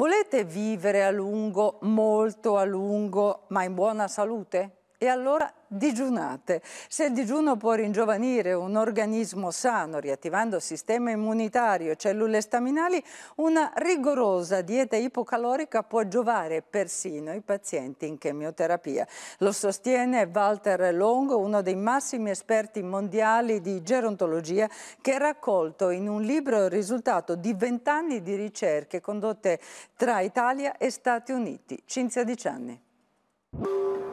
Volete vivere a lungo, molto a lungo, ma in buona salute? e allora digiunate. Se il digiuno può ringiovanire un organismo sano, riattivando il sistema immunitario e cellule staminali, una rigorosa dieta ipocalorica può giovare persino ai pazienti in chemioterapia. Lo sostiene Walter Long, uno dei massimi esperti mondiali di gerontologia, che ha raccolto in un libro il risultato di vent'anni di ricerche condotte tra Italia e Stati Uniti. Cinzia Dicianni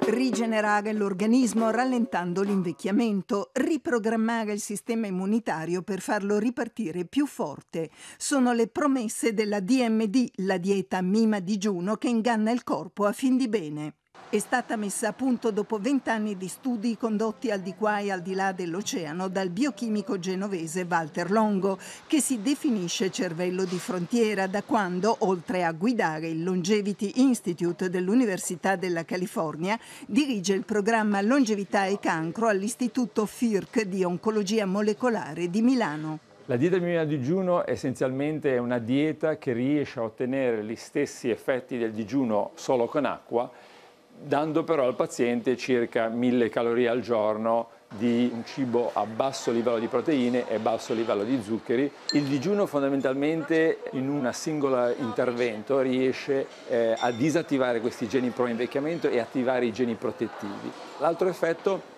rigenerare l'organismo rallentando l'invecchiamento, riprogrammare il sistema immunitario per farlo ripartire più forte. Sono le promesse della DMD, la dieta mima digiuno che inganna il corpo a fin di bene è stata messa a punto dopo vent'anni di studi condotti al di qua e al di là dell'oceano dal biochimico genovese Walter Longo, che si definisce cervello di frontiera da quando, oltre a guidare il Longevity Institute dell'Università della California, dirige il programma Longevità e Cancro all'Istituto FIRC di Oncologia Molecolare di Milano. La dieta minima digiuno essenzialmente è una dieta che riesce a ottenere gli stessi effetti del digiuno solo con acqua dando però al paziente circa 1000 calorie al giorno di un cibo a basso livello di proteine e basso livello di zuccheri. Il digiuno fondamentalmente in un singolo intervento riesce eh, a disattivare questi geni pro invecchiamento e attivare i geni protettivi. L'altro effetto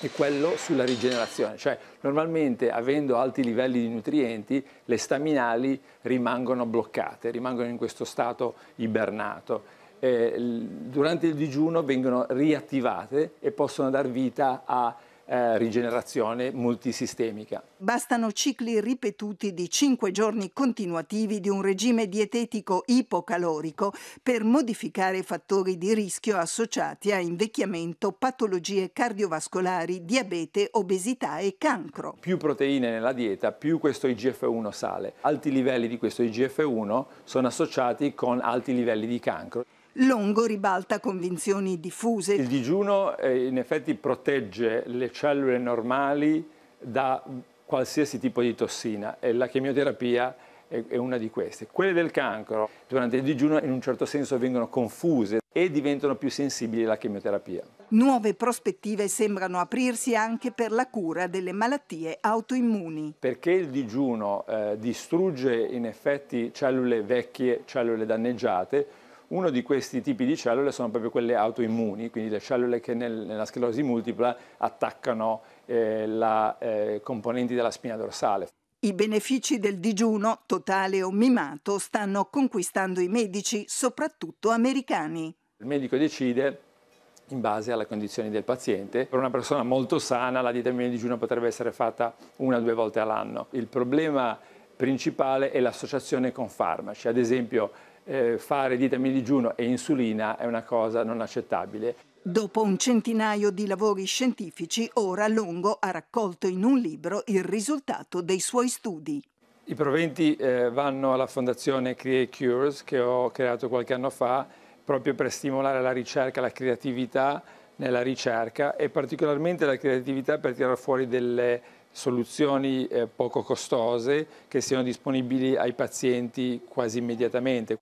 è quello sulla rigenerazione, cioè normalmente avendo alti livelli di nutrienti le staminali rimangono bloccate, rimangono in questo stato ibernato eh, durante il digiuno vengono riattivate e possono dar vita a eh, rigenerazione multisistemica. Bastano cicli ripetuti di 5 giorni continuativi di un regime dietetico ipocalorico per modificare fattori di rischio associati a invecchiamento, patologie cardiovascolari, diabete, obesità e cancro. Più proteine nella dieta, più questo IGF-1 sale. Alti livelli di questo IGF-1 sono associati con alti livelli di cancro. Longo ribalta convinzioni diffuse. Il digiuno eh, in effetti protegge le cellule normali da qualsiasi tipo di tossina e la chemioterapia è, una di queste. Quelle del cancro durante il digiuno in un certo senso vengono confuse e diventano più sensibili alla chemioterapia. Nuove prospettive sembrano aprirsi anche per la cura delle malattie autoimmuni. Perché il digiuno eh, distrugge in effetti cellule vecchie, cellule danneggiate, uno di questi tipi di cellule sono proprio quelle autoimmuni, quindi le cellule che nel, nella sclerosi multipla attaccano eh, la, eh, componenti della spina dorsale. I benefici del digiuno, totale o mimato, stanno conquistando i medici, soprattutto americani. Il medico decide in base alle condizioni del paziente. Per una persona molto sana la dieta di digiuno potrebbe essere fatta una o due volte all'anno. Il problema principale è l'associazione con farmaci. Ad esempio eh, fare ditami digiuno e insulina è una cosa non accettabile. Dopo un centinaio di lavori scientifici, ora Longo ha raccolto in un libro il risultato dei suoi studi. I proventi eh, vanno alla fondazione Create Cures che ho creato qualche anno fa proprio per stimolare la ricerca, la creatività nella ricerca e particolarmente la creatività per tirare fuori delle soluzioni eh, poco costose che siano disponibili ai pazienti quasi immediatamente.